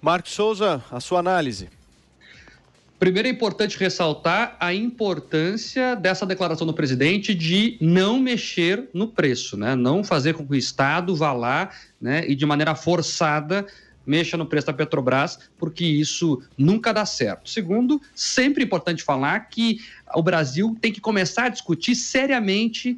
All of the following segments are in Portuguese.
Marcos Souza, a sua análise. Primeiro é importante ressaltar a importância dessa declaração do presidente de não mexer no preço, né? não fazer com que o Estado vá lá né? e de maneira forçada mexa no preço da Petrobras, porque isso nunca dá certo. Segundo, sempre é importante falar que o Brasil tem que começar a discutir seriamente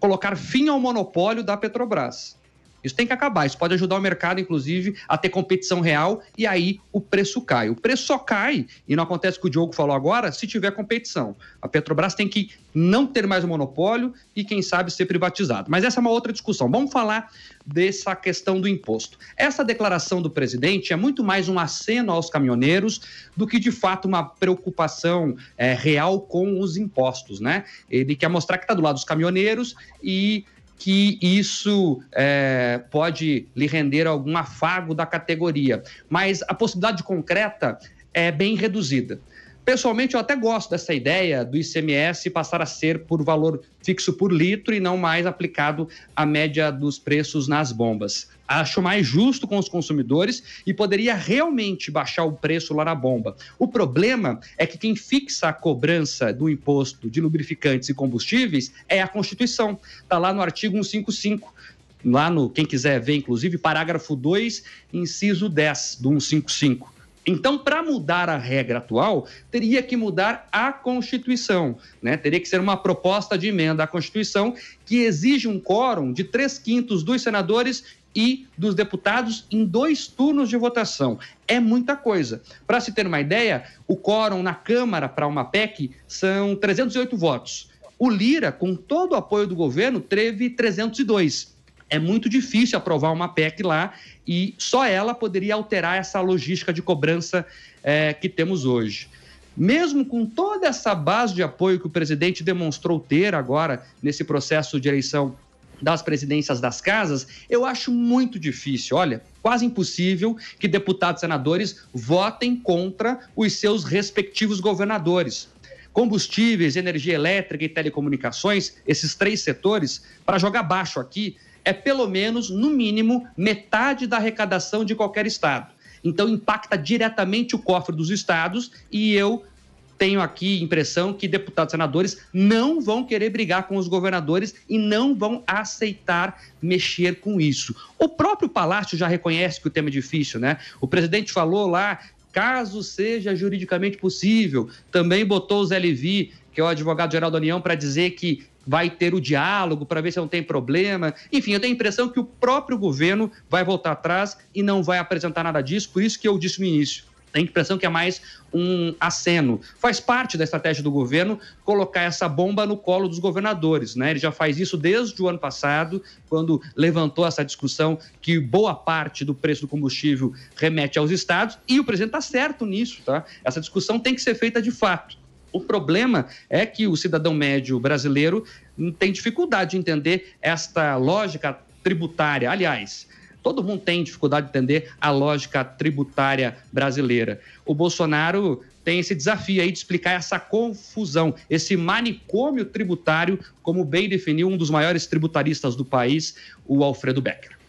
colocar fim ao monopólio da Petrobras. Isso tem que acabar. Isso pode ajudar o mercado, inclusive, a ter competição real e aí o preço cai. O preço só cai, e não acontece o que o Diogo falou agora, se tiver competição. A Petrobras tem que não ter mais o monopólio e, quem sabe, ser privatizado. Mas essa é uma outra discussão. Vamos falar dessa questão do imposto. Essa declaração do presidente é muito mais um aceno aos caminhoneiros do que, de fato, uma preocupação é, real com os impostos, né? Ele quer mostrar que está do lado dos caminhoneiros e que isso é, pode lhe render algum afago da categoria, mas a possibilidade concreta é bem reduzida. Pessoalmente, eu até gosto dessa ideia do ICMS passar a ser por valor fixo por litro e não mais aplicado à média dos preços nas bombas. Acho mais justo com os consumidores e poderia realmente baixar o preço lá na bomba. O problema é que quem fixa a cobrança do imposto de lubrificantes e combustíveis é a Constituição. Está lá no artigo 155 lá no, quem quiser ver, inclusive, parágrafo 2, inciso 10 do 155. Então, para mudar a regra atual, teria que mudar a Constituição, né? Teria que ser uma proposta de emenda à Constituição que exige um quórum de três quintos dos senadores e dos deputados em dois turnos de votação. É muita coisa. Para se ter uma ideia, o quórum na Câmara para uma PEC são 308 votos. O Lira, com todo o apoio do governo, teve 302 é muito difícil aprovar uma PEC lá e só ela poderia alterar essa logística de cobrança é, que temos hoje. Mesmo com toda essa base de apoio que o presidente demonstrou ter agora nesse processo de eleição das presidências das casas, eu acho muito difícil, olha, quase impossível que deputados e senadores votem contra os seus respectivos governadores combustíveis, energia elétrica e telecomunicações, esses três setores, para jogar baixo aqui, é pelo menos, no mínimo, metade da arrecadação de qualquer estado. Então, impacta diretamente o cofre dos estados e eu tenho aqui impressão que deputados e senadores não vão querer brigar com os governadores e não vão aceitar mexer com isso. O próprio Palácio já reconhece que o tema é difícil, né? O presidente falou lá, caso seja juridicamente possível, também botou o Zé Levi, que é o advogado-geral da União, para dizer que vai ter o diálogo para ver se não tem problema. Enfim, eu tenho a impressão que o próprio governo vai voltar atrás e não vai apresentar nada disso, por isso que eu disse no início. Tenho a impressão que é mais um aceno. Faz parte da estratégia do governo colocar essa bomba no colo dos governadores. Né? Ele já faz isso desde o ano passado, quando levantou essa discussão que boa parte do preço do combustível remete aos estados, e o presidente está certo nisso. Tá? Essa discussão tem que ser feita de fato. O problema é que o cidadão médio brasileiro tem dificuldade de entender esta lógica tributária. Aliás, todo mundo tem dificuldade de entender a lógica tributária brasileira. O Bolsonaro tem esse desafio aí de explicar essa confusão, esse manicômio tributário, como bem definiu um dos maiores tributaristas do país, o Alfredo Becker.